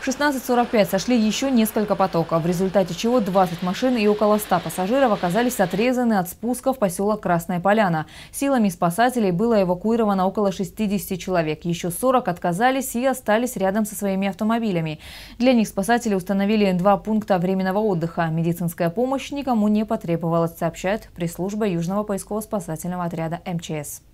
В 16.45 сошли еще несколько потоков, в результате чего 20 машин и около 100 пассажиров оказались отрезаны от спуска в поселок Красная Поляна. Силами спасателей было эвакуировано около 60 человек. Еще 40 отказались и остались рядом со своими автомобилями. Для них спасатели установили два пункта временного отдыха. Медицинская помощь никому не потребовалась, сообщает пресс-служба Южного поисково-спасательного отряда МЧС.